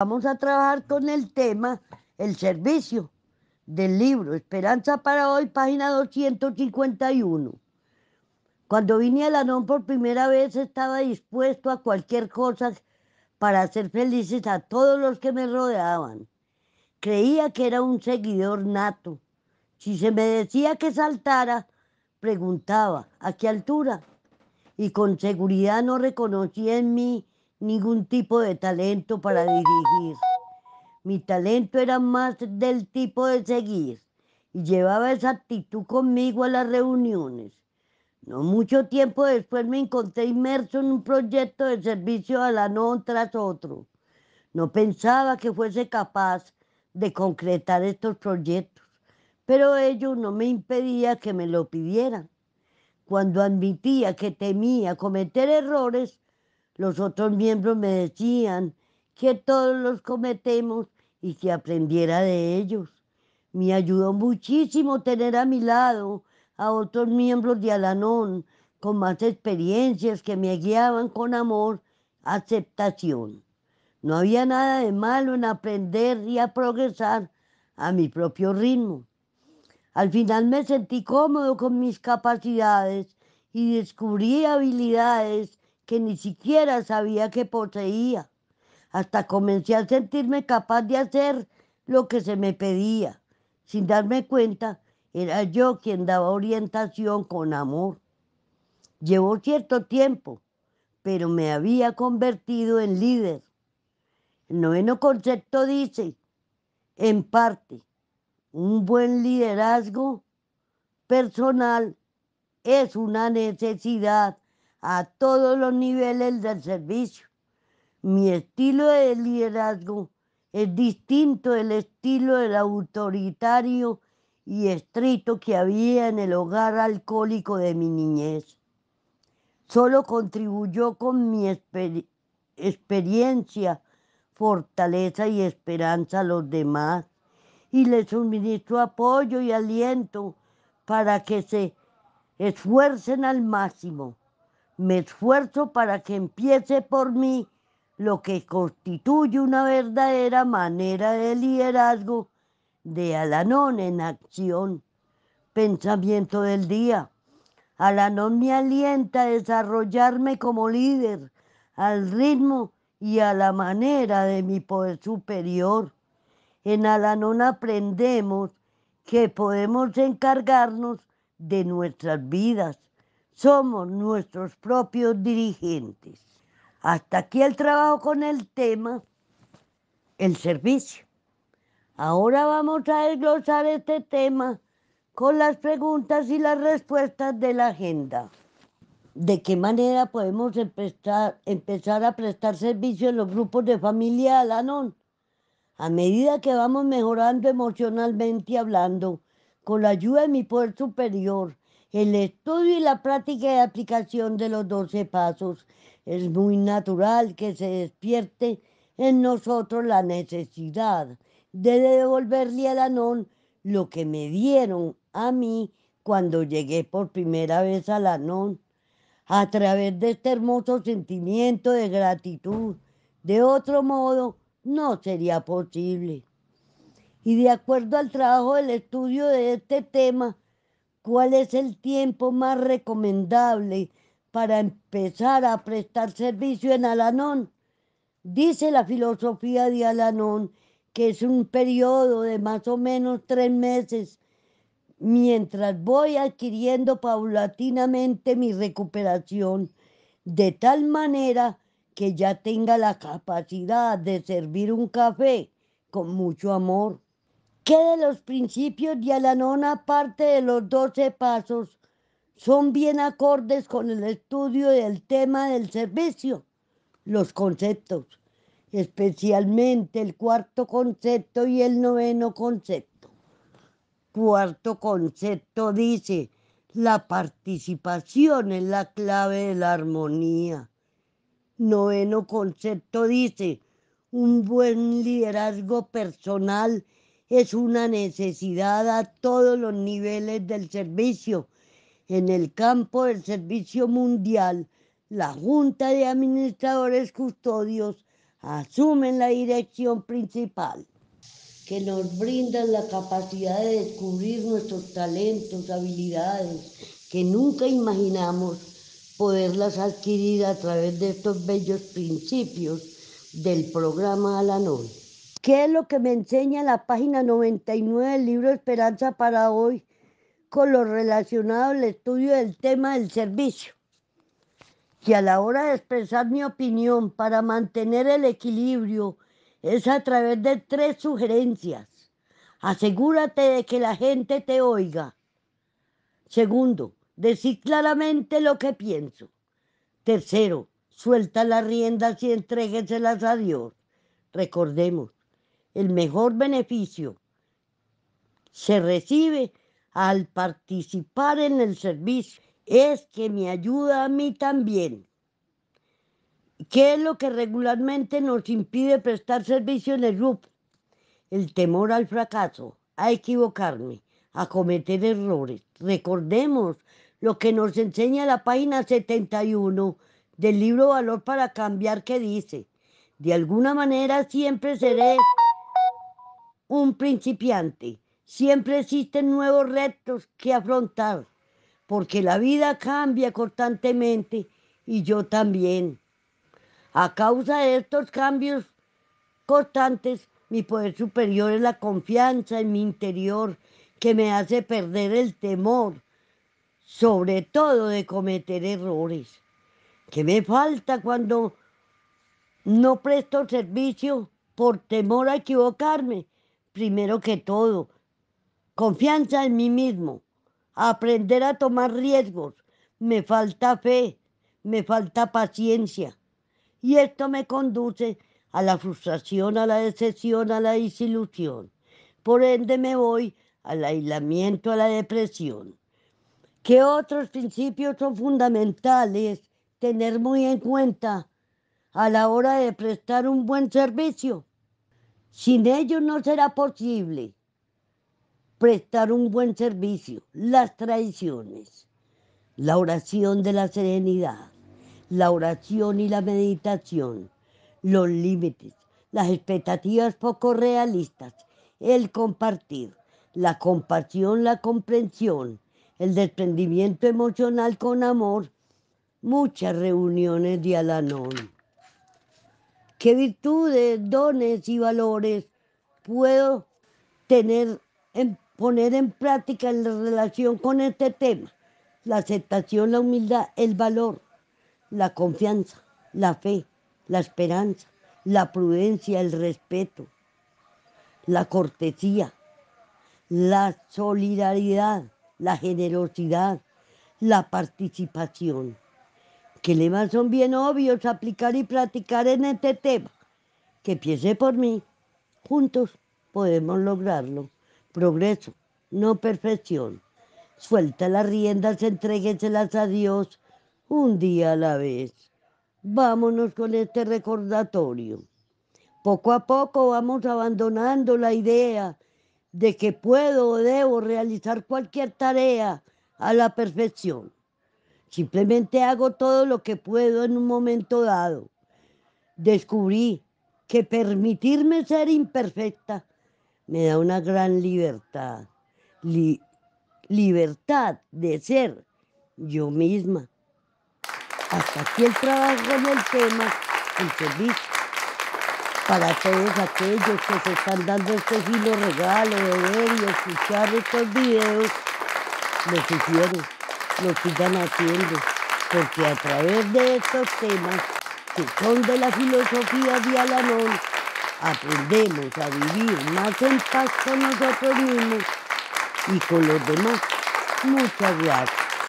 Vamos a trabajar con el tema, el servicio del libro Esperanza para hoy, página 251. Cuando vine a Lanón por primera vez estaba dispuesto a cualquier cosa para hacer felices a todos los que me rodeaban. Creía que era un seguidor nato. Si se me decía que saltara, preguntaba, ¿a qué altura? Y con seguridad no reconocía en mí ningún tipo de talento para dirigir. Mi talento era más del tipo de seguir y llevaba esa actitud conmigo a las reuniones. No mucho tiempo después me encontré inmerso en un proyecto de servicio a la non tras otro. No pensaba que fuese capaz de concretar estos proyectos, pero ello no me impedía que me lo pidieran. Cuando admitía que temía cometer errores, los otros miembros me decían que todos los cometemos y que aprendiera de ellos. Me ayudó muchísimo tener a mi lado a otros miembros de Alanón con más experiencias que me guiaban con amor, aceptación. No había nada de malo en aprender y a progresar a mi propio ritmo. Al final me sentí cómodo con mis capacidades y descubrí habilidades que ni siquiera sabía que poseía, hasta comencé a sentirme capaz de hacer lo que se me pedía. Sin darme cuenta, era yo quien daba orientación con amor. Llevó cierto tiempo, pero me había convertido en líder. El noveno concepto dice, en parte, un buen liderazgo personal es una necesidad a todos los niveles del servicio. Mi estilo de liderazgo es distinto del estilo del autoritario y estricto que había en el hogar alcohólico de mi niñez. Solo contribuyó con mi experiencia, fortaleza y esperanza a los demás y les suministró apoyo y aliento para que se esfuercen al máximo me esfuerzo para que empiece por mí lo que constituye una verdadera manera de liderazgo de Alanón en acción. Pensamiento del día. Alanón me alienta a desarrollarme como líder al ritmo y a la manera de mi poder superior. En Alanón aprendemos que podemos encargarnos de nuestras vidas somos nuestros propios dirigentes. Hasta aquí el trabajo con el tema, el servicio. Ahora vamos a desglosar este tema con las preguntas y las respuestas de la agenda. ¿De qué manera podemos empezar, a prestar servicio en los grupos de familia non A medida que vamos mejorando emocionalmente hablando, con la ayuda de mi poder superior, el estudio y la práctica de aplicación de los doce pasos. Es muy natural que se despierte en nosotros la necesidad de devolverle a Danón lo que me dieron a mí cuando llegué por primera vez a Lanón. A través de este hermoso sentimiento de gratitud, de otro modo, no sería posible. Y de acuerdo al trabajo del estudio de este tema, cuál es el tiempo más recomendable para empezar a prestar servicio en Alanón. Dice la filosofía de Alanón que es un periodo de más o menos tres meses, mientras voy adquiriendo paulatinamente mi recuperación, de tal manera que ya tenga la capacidad de servir un café con mucho amor. ¿Qué de los principios y a la nona parte de los doce pasos son bien acordes con el estudio del tema del servicio, los conceptos, especialmente el cuarto concepto y el noveno concepto. Cuarto concepto dice, la participación es la clave de la armonía. Noveno concepto dice, un buen liderazgo personal es una necesidad a todos los niveles del servicio. En el campo del servicio mundial, la Junta de Administradores Custodios asume la dirección principal, que nos brindan la capacidad de descubrir nuestros talentos, habilidades, que nunca imaginamos poderlas adquirir a través de estos bellos principios del programa noche ¿Qué es lo que me enseña la página 99 del libro Esperanza para hoy con lo relacionado al estudio del tema del servicio? Que a la hora de expresar mi opinión para mantener el equilibrio es a través de tres sugerencias. Asegúrate de que la gente te oiga. Segundo, decir claramente lo que pienso. Tercero, suelta las riendas y entrégueselas a Dios. Recordemos, el mejor beneficio se recibe al participar en el servicio es que me ayuda a mí también. ¿Qué es lo que regularmente nos impide prestar servicio en el grupo? El temor al fracaso, a equivocarme, a cometer errores. Recordemos lo que nos enseña la página 71 del libro Valor para Cambiar que dice, de alguna manera siempre seré un principiante. Siempre existen nuevos retos que afrontar, porque la vida cambia constantemente y yo también. A causa de estos cambios constantes, mi poder superior es la confianza en mi interior que me hace perder el temor, sobre todo de cometer errores. que me falta cuando no presto servicio por temor a equivocarme? primero que todo. Confianza en mí mismo. Aprender a tomar riesgos. Me falta fe. Me falta paciencia. Y esto me conduce a la frustración, a la decepción, a la desilusión. Por ende me voy al aislamiento, a la depresión. ¿Qué otros principios son fundamentales tener muy en cuenta a la hora de prestar un buen servicio? Sin ellos no será posible prestar un buen servicio, las tradiciones, la oración de la serenidad, la oración y la meditación, los límites, las expectativas poco realistas, el compartir, la compasión, la comprensión, el desprendimiento emocional con amor, muchas reuniones de Alanón qué virtudes, dones y valores puedo tener en, poner en práctica en la relación con este tema. La aceptación, la humildad, el valor, la confianza, la fe, la esperanza, la prudencia, el respeto, la cortesía, la solidaridad, la generosidad, la participación que lemas son bien obvios aplicar y practicar en este tema. Que piense por mí. Juntos podemos lograrlo. Progreso, no perfección. Suelta las riendas, entrégueselas a Dios un día a la vez. Vámonos con este recordatorio. Poco a poco vamos abandonando la idea de que puedo o debo realizar cualquier tarea a la perfección. Simplemente hago todo lo que puedo en un momento dado. Descubrí que permitirme ser imperfecta me da una gran libertad. libertad de ser yo misma. Hasta aquí el trabajo en el tema, el servicio. Para todos aquellos que se están dando este hilo regalo de ver y escuchar estos videos, les hicieron lo sigan haciendo, porque a través de estos temas, que son de la filosofía de Alanón, aprendemos a vivir más en paz con nosotros mismos y con los demás. Muchas gracias.